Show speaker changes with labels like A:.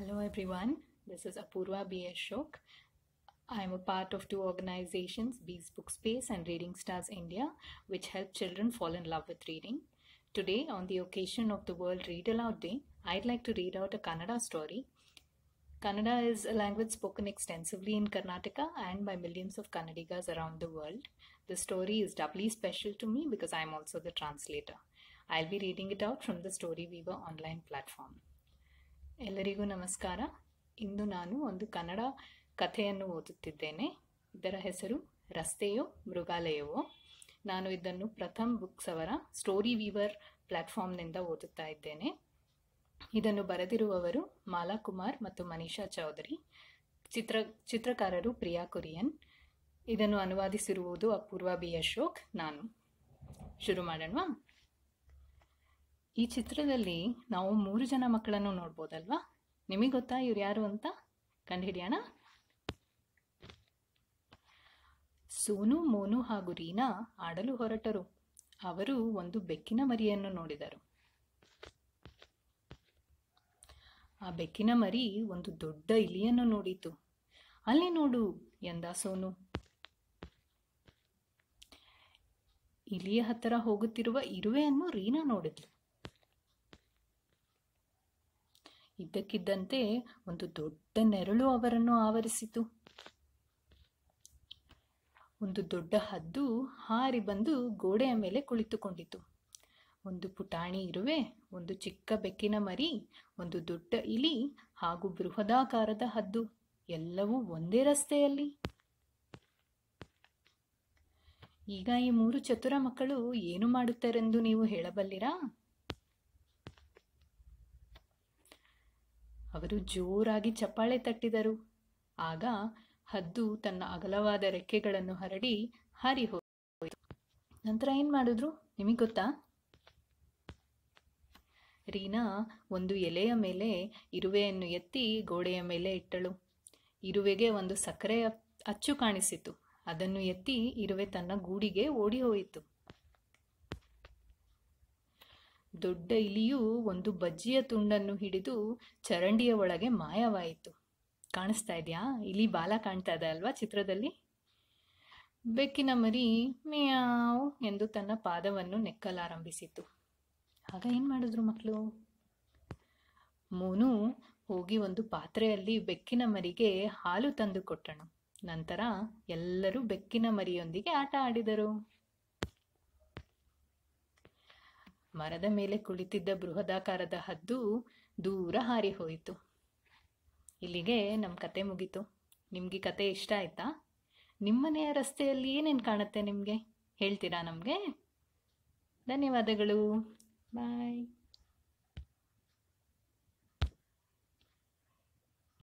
A: Hello everyone, this is Apurva B. Ashok. I am a part of two organizations, Bees Bookspace and Reading Stars India, which help children fall in love with reading. Today, on the occasion of the World Read Aloud Day, I'd like to read out a Kannada story. Kannada is a language spoken extensively in Karnataka and by millions of Kannadigas around the world. The story is doubly special to me because I am also the translator. I'll be reading it out from the Storyweaver online platform. ಎಲ್ಲರಿಗೂ ನಮಸ್ಕಾರ ಇಂದು ನಾನು ಒಂದು ಕನ್ನಡ ಕಥೆಯನ್ನು ಓದುತ್ತಿದ್ದೇನೆ ಇದರ ಹೆಸರು ರಸ್ತೆಯೋ ಮೃಗಾಲಯವೋ ನಾನು ಇದನ್ನು ಪ್ರಥಮ್ ಬುಕ್ಸ್ ಅವರ ಸ್ಟೋರಿ ವೀವರ್ ಪ್ಲ್ಯಾಟ್ಫಾರ್ಮ್ನಿಂದ ಓದುತ್ತಾ ಇದ್ದೇನೆ ಇದನ್ನು ಬರೆದಿರುವವರು ಮಾಲಾ ಕುಮಾರ್ ಮತ್ತು ಮನೀಷಾ ಚೌಧರಿ ಚಿತ್ರ ಚಿತ್ರಕಾರರು ಪ್ರಿಯಾ ಕುರಿಯನ್ ಇದನ್ನು ಅನುವಾದಿಸಿರುವುದು ಅಪೂರ್ವ ಬಿ ಅಶೋಕ್ ನಾನು ಶುರು ಮಾಡೋಣ ಈ ಚಿತ್ರದಲ್ಲಿ ನಾವು ಮೂರು ಜನ ಮಕ್ಕಳನ್ನು ನೋಡ್ಬೋದಲ್ವಾ ನಿಮಗೆ ಗೊತ್ತಾ ಇವ್ರು ಯಾರು ಅಂತ ಕಂಡುಹಿಡಿಯೋಣ ಸೋನು ಮೋನು ಹಾಗೂ ರೀನಾ ಆಡಲು ಹೊರಟರು ಅವರು ಒಂದು ಬೆಕ್ಕಿನ ಮರಿಯನ್ನು ನೋಡಿದರು ಆ ಬೆಕ್ಕಿನ ಮರಿ ಒಂದು ದೊಡ್ಡ ಇಲಿಯನ್ನು ನೋಡಿತು ಅಲ್ಲಿ ನೋಡು ಎಂದ ಸೋನು ಇಲಿಯ ಹತ್ತಿರ ಹೋಗುತ್ತಿರುವ ಇರುವೆಯನ್ನು ರೀನಾ ನೋಡಿದ್ಲು ಇದ್ದಕ್ಕಿದ್ದಂತೆ ಒಂದು ದೊಡ್ಡ ನೆರಳು ಅವರನ್ನು ಆವರಿಸಿತು ಒಂದು ದೊಡ್ಡ ಹದ್ದು ಹಾರಿ ಬಂದು ಗೋಡೆಯ ಮೇಲೆ ಕುಳಿತುಕೊಂಡಿತು ಒಂದು ಪುಟಾಣಿ ಇರುವೆ ಒಂದು ಚಿಕ್ಕ ಬೆಕ್ಕಿನ ಮರಿ ಒಂದು ದೊಡ್ಡ ಇಲಿ ಹಾಗೂ ಬೃಹದಾಕಾರದ ಹದ್ದು ಎಲ್ಲವೂ ಒಂದೇ ರಸ್ತೆಯಲ್ಲಿ ಈಗ ಈ ಮೂರು ಚತುರ ಮಕ್ಕಳು ಏನು ಮಾಡುತ್ತಾರೆಂದು ನೀವು ಹೇಳಬಲ್ಲಿರಾ ಅವರು ಜೋರಾಗಿ ಚಪ್ಪಾಳೆ ತಟ್ಟಿದರು ಆಗ ಹದ್ದು ತನ್ನ ಅಗಲವಾದ ರೆಕ್ಕೆಗಳನ್ನು ಹರಡಿ ಹಾರಿ ಹೋಯಿತು ನಂತರ ಏನ್ ಮಾಡಿದ್ರು ನಿಮಗೆ ಗೊತ್ತಾ ರೀನಾ ಒಂದು ಎಲೆಯ ಮೇಲೆ ಇರುವೆಯನ್ನು ಎತ್ತಿ ಗೋಡೆಯ ಮೇಲೆ ಇಟ್ಟಳು ಇರುವೆಗೆ ಒಂದು ಸಕ್ಕರೆಯ ಅಚ್ಚು ಕಾಣಿಸಿತು ಅದನ್ನು ಎತ್ತಿ ಇರುವೆ ತನ್ನ ಗೂಡಿಗೆ ಓಡಿ ಹೋಯಿತು ದೊಡ್ಡ ಇಲಿಯು ಒಂದು ಬಜ್ಜಿಯ ತುಂಡನ್ನು ಹಿಡಿದು ಚರಂಡಿಯ ಒಳಗೆ ಮಾಯವಾಯಿತು ಕಾಣಿಸ್ತಾ ಇದೆಯಾ ಇಲಿ ಬಾಲ ಕಾಣ್ತಾ ಇದೆ ಅಲ್ವಾ ಚಿತ್ರದಲ್ಲಿ ಬೆಕ್ಕಿನ ಮರಿ ಮೇಯಾವ್ ಎಂದು ತನ್ನ ಪಾದವನ್ನು ನೆಕ್ಕಲಾರಂಭಿಸಿತು ಆಗ ಏನು ಮಾಡಿದ್ರು ಮಕ್ಕಳು ಮೋನು ಹೋಗಿ ಒಂದು ಪಾತ್ರೆಯಲ್ಲಿ ಬೆಕ್ಕಿನ ಮರಿಗೆ ಹಾಲು ತಂದು ಕೊಟ್ಟನು ನಂತರ ಎಲ್ಲರೂ ಬೆಕ್ಕಿನ ಮರಿಯೊಂದಿಗೆ ಆಟ ಆಡಿದರು ಮರದ ಮೇಲೆ ಕುಳಿತಿದ್ದ ಬೃಹದಾಕಾರದ ಹದ್ದು ದೂರ ಹಾರಿ ಹೋಯಿತು ಇಲ್ಲಿಗೆ ನಮ್ಮ ಕತೆ ಮುಗಿತು. ನಿಮಗೆ ಕತೆ ಇಷ್ಟ ಆಯ್ತಾ ನಿಮ್ಮನೆಯ ರಸ್ತೆಯಲ್ಲಿ ಏನೇನು ಕಾಣುತ್ತೆ ನಿಮಗೆ ಹೇಳ್ತೀರಾ ನಮಗೆ ಧನ್ಯವಾದಗಳು ಬಾಯ್